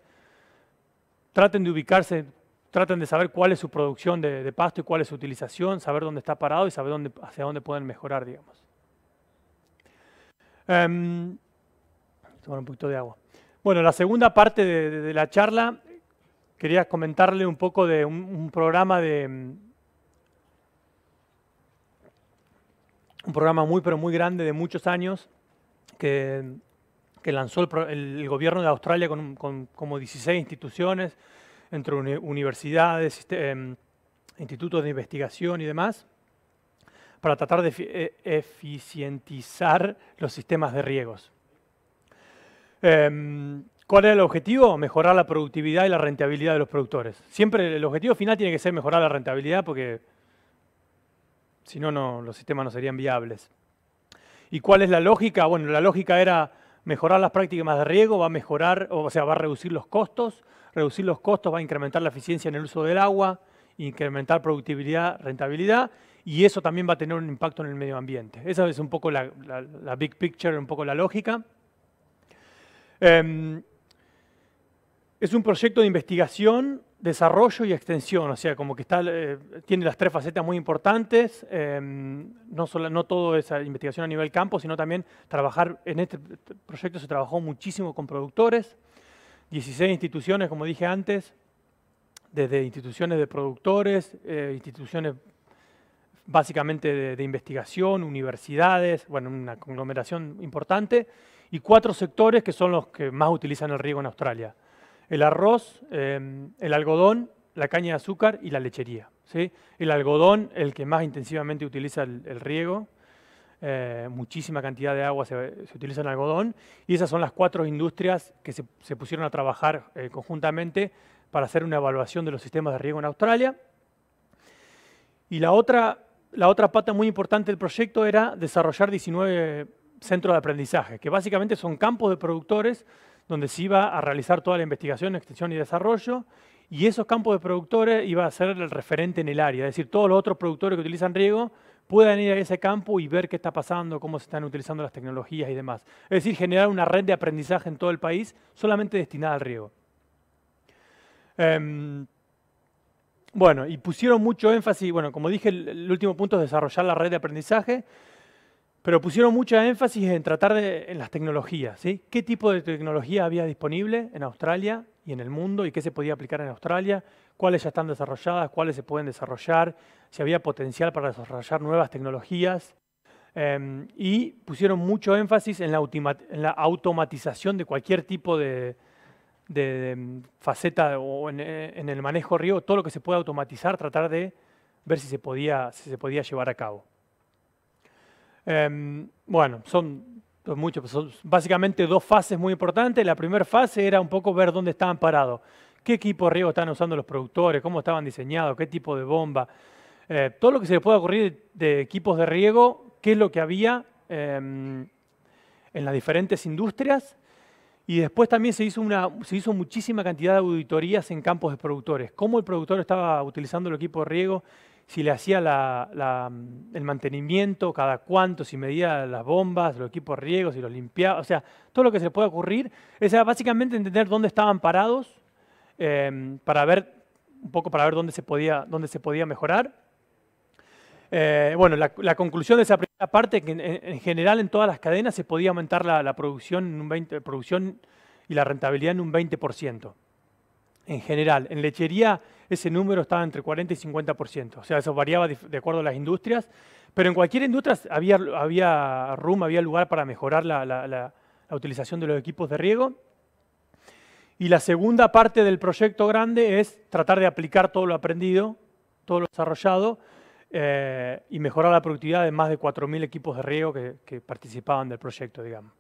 Speaker 2: traten de ubicarse, traten de saber cuál es su producción de, pasto y cuál es su utilización, saber dónde está parado y saber dónde, hacia dónde pueden mejorar, digamos. Em, tomar un poquito de agua. Bueno, la segunda parte de, la charla, quería comentarle un poco de un, programa de... Un programa muy, pero muy grande de muchos años que, lanzó el, gobierno de Australia con, como 16 instituciones, entre universidades, este, em, institutos de investigación y demás, para tratar de e, eficientizar los sistemas de riegos. Em, ¿Cuál era el objetivo? Mejorar la productividad y la rentabilidad de los productores. Siempre el objetivo final tiene que ser mejorar la rentabilidad porque si no, los sistemas no serían viables. ¿Y cuál es la lógica? Bueno, la lógica era mejorar las prácticas más de riego, va a mejorar, o sea, va a reducir los costos, reducir los costos va a incrementar la eficiencia en el uso del agua, incrementar productividad, rentabilidad, y eso también va a tener un impacto en el medio ambiente. Esa es un poco la, big picture, un poco la lógica. Em, es un proyecto de investigación desarrollo y extensión, o sea, como que está, eh, tiene las tres facetas muy importantes, em, no, solo, no todo es investigación a nivel campo, sino también trabajar, en este proyecto se trabajó muchísimo con productores, 16 instituciones, como dije antes, desde instituciones de productores, eh, instituciones básicamente de, de, investigación, universidades, bueno, una conglomeración importante, y cuatro sectores que son los que más utilizan el riego en Australia el arroz, eh, el algodón, la caña de azúcar y la lechería. ¿sí? El algodón, el que más intensivamente utiliza el, riego, eh, muchísima cantidad de agua se, utiliza en algodón, y esas son las cuatro industrias que se, pusieron a trabajar eh, conjuntamente para hacer una evaluación de los sistemas de riego en Australia. Y la otra, la otra pata muy importante del proyecto era desarrollar 19 centros de aprendizaje, que básicamente son campos de productores donde se iba a realizar toda la investigación, extensión y desarrollo, y esos campos de productores iba a ser el referente en el área, es decir, todos los otros productores que utilizan riego puedan ir a ese campo y ver qué está pasando, cómo se están utilizando las tecnologías y demás. Es decir, generar una red de aprendizaje en todo el país solamente destinada al riego. Em, bueno, y pusieron mucho énfasis, bueno, como dije, el último punto es desarrollar la red de aprendizaje, pero pusieron mucha énfasis en tratar de, en las tecnologías, ¿sí? ¿Qué tipo de tecnología había disponible en Australia y en el mundo y qué se podía aplicar en Australia? ¿Cuáles ya están desarrolladas? ¿Cuáles se pueden desarrollar? Si había potencial para desarrollar nuevas tecnologías. Em, y pusieron mucho énfasis en la, automatización de cualquier tipo de, em, faceta o en, eh, el manejo río, todo lo que se pueda automatizar, tratar de ver si se podía, si se podía llevar a cabo. Em, bueno, son muchos, básicamente dos fases muy importantes. La primera fase era un poco ver dónde estaban parados, qué equipo de riego estaban usando los productores, cómo estaban diseñados, qué tipo de bomba, eh, todo lo que se les pueda ocurrir de equipos de riego, qué es lo que había em, en las diferentes industrias. Y después también se hizo, una, se hizo muchísima cantidad de auditorías en campos de productores. Cómo el productor estaba utilizando el equipo de riego, si le hacía el mantenimiento, cada cuánto, si medía las bombas, los equipos riegos, si los limpiaba, o sea, todo lo que se le puede ocurrir. Es básicamente entender dónde estaban parados em, para ver un poco para ver dónde se podía, se podía mejorar. Eh, bueno, la, conclusión de esa primera parte que en, general en todas las cadenas se podía aumentar la, producción, un 20, producción y la rentabilidad en un 20%. En general, en lechería ese número estaba entre 40 y 50%. O sea, eso variaba de acuerdo a las industrias, pero en cualquier industria había, había room, había lugar para mejorar la, la, utilización de los equipos de riego. Y la segunda parte del proyecto grande es tratar de aplicar todo lo aprendido, todo lo desarrollado, eh, y mejorar la productividad de más de 4.000 equipos de riego que participaban del proyecto, digamos.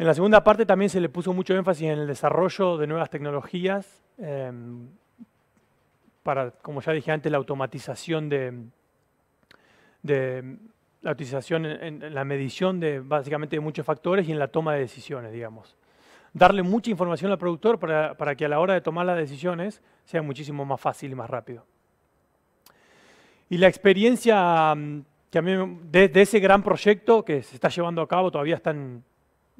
Speaker 2: En la segunda parte también se le puso mucho énfasis en el desarrollo de nuevas tecnologías em, para, como ya dije antes, la automatización de, la utilización en, la medición de básicamente de muchos factores y en la toma de decisiones, digamos. Darle mucha información al productor para, que a la hora de tomar las decisiones sea muchísimo más fácil y más rápido. Y la experiencia em, que de, ese gran proyecto que se está llevando a cabo, todavía en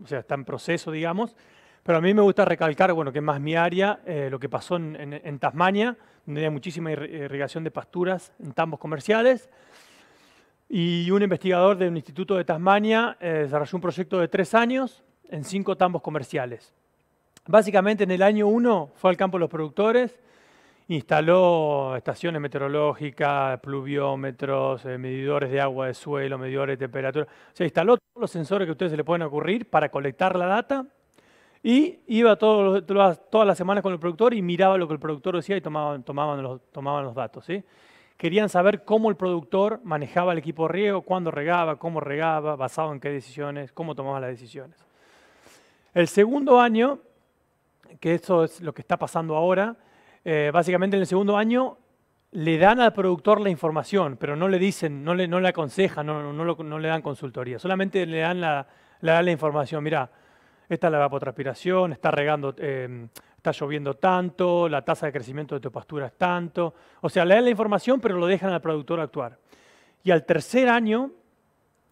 Speaker 2: o sea, está en proceso, digamos. Pero a mí me gusta recalcar, bueno, que es más mi área, eh, lo que pasó en, Tasmania, donde había muchísima irrigación de pasturas en tambos comerciales. Y un investigador de un instituto de Tasmania eh, desarrolló un proyecto de tres años en cinco tambos comerciales. Básicamente en el año uno fue al campo de los productores, Instaló estaciones meteorológicas, pluviómetros, eh, medidores de agua de suelo, medidores de temperatura. O sea, instaló todos los sensores que a ustedes se le pueden ocurrir para colectar la data y iba todas, las semanas con el productor y miraba lo que el productor decía y tomaban, tomaban, los, tomaban los datos. Querían saber cómo el productor manejaba el equipo de riego, cuándo regaba, cómo regaba, basado en qué decisiones, cómo tomaba las decisiones. El segundo año, que eso es lo que está pasando ahora, eh, básicamente en el segundo año le dan al productor la información, pero no le dicen, no le, aconsejan, no, le dan consultoría, solamente le dan la, información, mira, esta es la evapotranspiración, está regando, em, está lloviendo tanto, la tasa de crecimiento de tu pastura es tanto, o sea, le dan la información, pero lo dejan al productor actuar. Y al tercer año,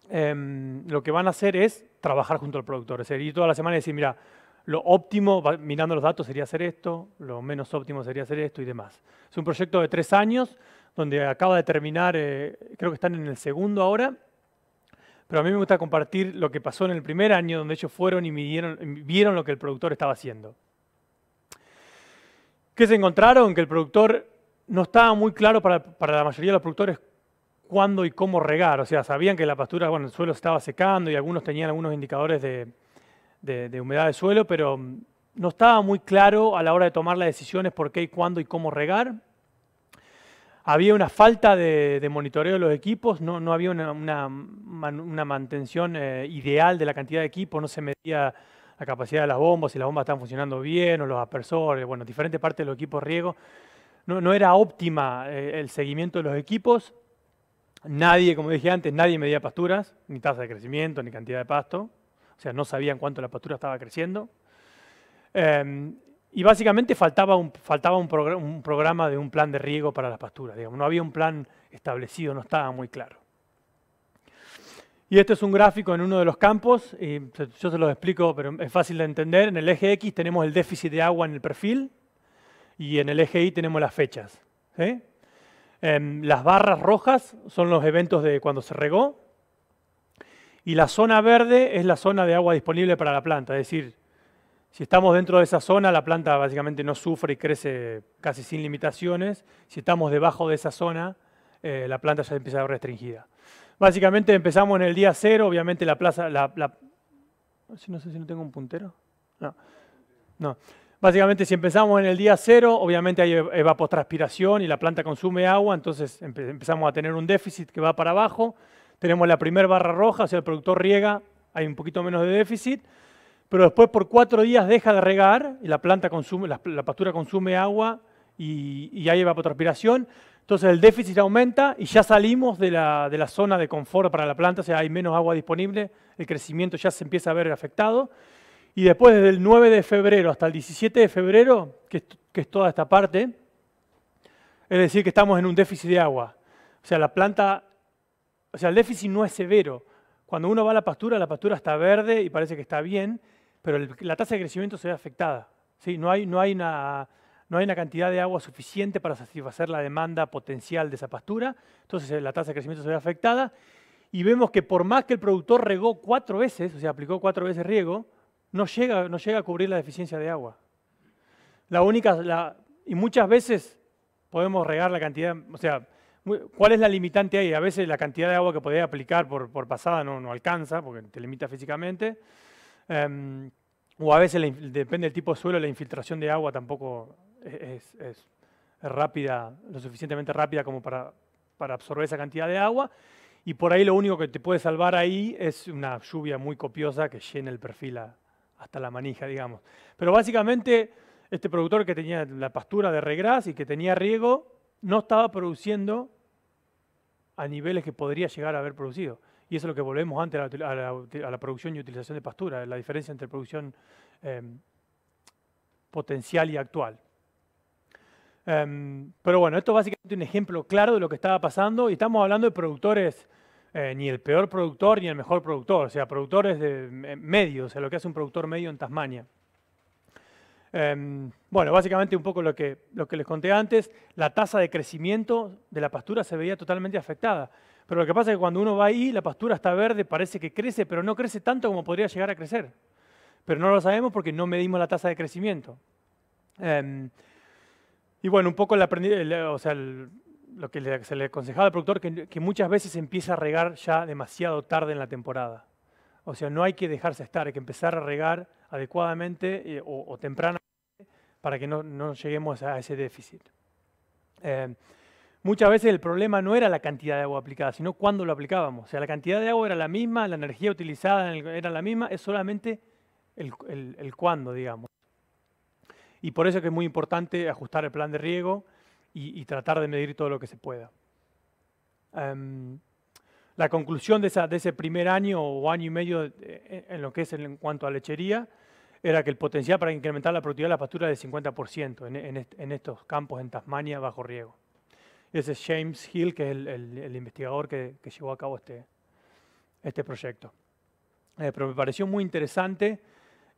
Speaker 2: em, lo que van a hacer es trabajar junto al productor, es decir, ir toda la semana y decir, mira, lo óptimo, mirando los datos, sería hacer esto, lo menos óptimo sería hacer esto y demás. Es un proyecto de tres años, donde acaba de terminar, eh, creo que están en el segundo ahora, pero a mí me gusta compartir lo que pasó en el primer año, donde ellos fueron y midieron, vieron lo que el productor estaba haciendo. ¿Qué se encontraron? Que el productor no estaba muy claro para, para la mayoría de los productores cuándo y cómo regar. O sea, sabían que la pastura, bueno, el suelo estaba secando y algunos tenían algunos indicadores de, de, humedad de suelo, pero mm, no estaba muy claro a la hora de tomar las decisiones por qué y cuándo y cómo regar. Había una falta de, monitoreo de los equipos, no, había una, mantención eh, ideal de la cantidad de equipos, no se medía la capacidad de las bombas, si las bombas estaban funcionando bien o los aspersores, bueno, diferentes partes de los equipos riego. No, era óptima eh, el seguimiento de los equipos. Nadie, como dije antes, nadie medía pasturas, ni tasa de crecimiento, ni cantidad de pasto o sea, no sabían cuánto la pastura estaba creciendo. Em, y básicamente faltaba, un, faltaba un, programa de un plan de riego para la pastura. Digamos. No había un plan establecido, no estaba muy claro. Y este es un gráfico en uno de los campos, y yo se los explico, pero es fácil de entender. En el eje X tenemos el déficit de agua en el perfil y en el eje Y tenemos las fechas. Em, las barras rojas son los eventos de cuando se regó y la zona verde es la zona de agua disponible para la planta, es decir, si estamos dentro de esa zona, la planta básicamente no sufre y crece casi sin limitaciones. Si estamos debajo de esa zona, eh, la planta ya empieza a ser restringida. Básicamente empezamos en el día cero, obviamente la plaza... no sé si no tengo un puntero. No. no. Básicamente si empezamos en el día cero, obviamente hay evapotranspiración y la planta consume agua, entonces empezamos a tener un déficit que va para abajo tenemos la primera barra roja, o sea, el productor riega, hay un poquito menos de déficit, pero después por cuatro días deja de regar y la planta consume, la, pastura consume agua y, y, hay evapotranspiración, entonces el déficit aumenta y ya salimos de la, zona de confort para la planta, o sea, hay menos agua disponible, el crecimiento ya se empieza a ver afectado. Y después, desde el 9 de febrero hasta el 17 de febrero, que, es toda esta parte, es decir, que estamos en un déficit de agua. O sea, la planta o sea, el déficit no es severo. Cuando uno va a la pastura, la pastura está verde y parece que está bien, pero la tasa de crecimiento se ve afectada. ¿sí? No, hay, no, hay una, no hay una cantidad de agua suficiente para satisfacer la demanda potencial de esa pastura, entonces eh, la tasa de crecimiento se ve afectada. Y vemos que por más que el productor regó cuatro veces, o sea, aplicó cuatro veces riego, no llega, no llega a cubrir la deficiencia de agua. La única, la, y muchas veces podemos regar la cantidad, o sea, ¿Cuál es la limitante ahí? A veces la cantidad de agua que podés aplicar por, pasada no, alcanza porque te limita físicamente. Em, o a veces, depende del tipo de suelo, la infiltración de agua tampoco es, rápida, lo suficientemente rápida como para, absorber esa cantidad de agua. Y por ahí lo único que te puede salvar ahí es una lluvia muy copiosa que llena el perfil hasta la manija, digamos. Pero básicamente, este productor que tenía la pastura de regras y que tenía riego, no estaba produciendo a niveles que podría llegar a haber producido. Y eso es lo que volvemos antes a la, producción y utilización de pastura, la diferencia entre producción em, potencial y actual. Em, pero bueno, esto es básicamente un ejemplo claro de lo que estaba pasando y estamos hablando de productores, eh, ni el peor productor ni el mejor productor, o sea, productores de, em, medios, o sea, lo que hace un productor medio en Tasmania. Em, bueno, básicamente un poco lo que, lo que les conté antes, la tasa de crecimiento de la pastura se veía totalmente afectada. Pero lo que pasa es que cuando uno va ahí, la pastura está verde, parece que crece, pero no crece tanto como podría llegar a crecer. Pero no lo sabemos porque no medimos la tasa de crecimiento. Em, y bueno, un poco o sea, lo que se le aconsejaba al productor, que muchas veces empieza a regar ya demasiado tarde en la temporada. O sea, no hay que dejarse estar, hay que empezar a regar adecuadamente eh, o, tempranamente temprano para que no, lleguemos a ese déficit. Em, muchas veces el problema no era la cantidad de agua aplicada, sino cuándo lo aplicábamos. O sea, la cantidad de agua era la misma, la energía utilizada era la misma, es solamente el, cuándo, digamos. Y por eso es que es muy importante ajustar el plan de riego y, tratar de medir todo lo que se pueda. Em, la conclusión de, ese primer año o año y medio eh, eh, en lo que es en cuanto a lechería era que el potencial para incrementar la productividad de la pastura es del 50% en, estos campos en Tasmania bajo riego. Ese es James Hill, que es el, investigador que, llevó a cabo este, este proyecto. Eh, pero me pareció muy interesante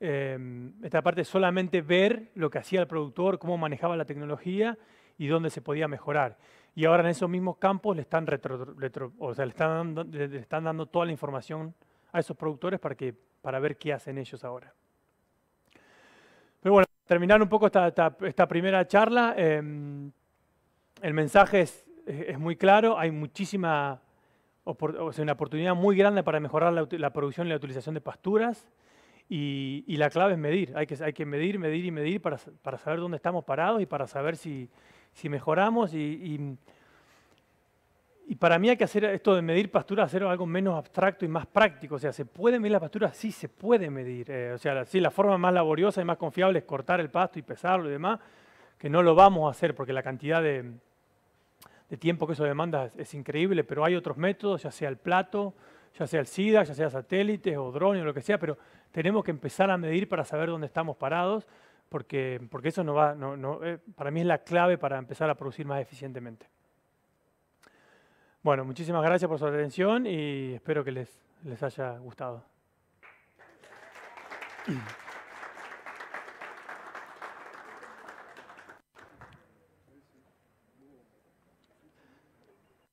Speaker 2: esta parte solamente ver lo que hacía el productor, cómo manejaba la tecnología y dónde se podía mejorar. Y ahora en esos mismos campos le están, están, dando, toda la información a esos productores para, que, para ver qué hacen ellos ahora. Pero bueno, terminar un poco esta, primera charla. Em, el mensaje es, es, muy claro, hay muchísima, o sea, una oportunidad muy grande para mejorar la, producción y la utilización de pasturas. Y, la clave es medir, hay que, hay que medir, medir y medir para saber dónde estamos parados y para saber si, si mejoramos y, y, para mí hay que hacer esto de medir pasturas, hacer algo menos abstracto y más práctico. O sea, ¿se puede medir la pastura? Sí, se puede medir. Eh, o sea, sí, la forma más laboriosa y más confiable es cortar el pasto y pesarlo y demás, que no lo vamos a hacer porque la cantidad de, tiempo que eso demanda es, increíble, pero hay otros métodos, ya sea el plato, ya sea el SIDA, ya sea satélites o drones o lo que sea, pero tenemos que empezar a medir para saber dónde estamos parados porque, eso no va, no, no, eh, para mí es la clave para empezar a producir más eficientemente. Bueno, muchísimas gracias por su atención y espero que les, les haya gustado.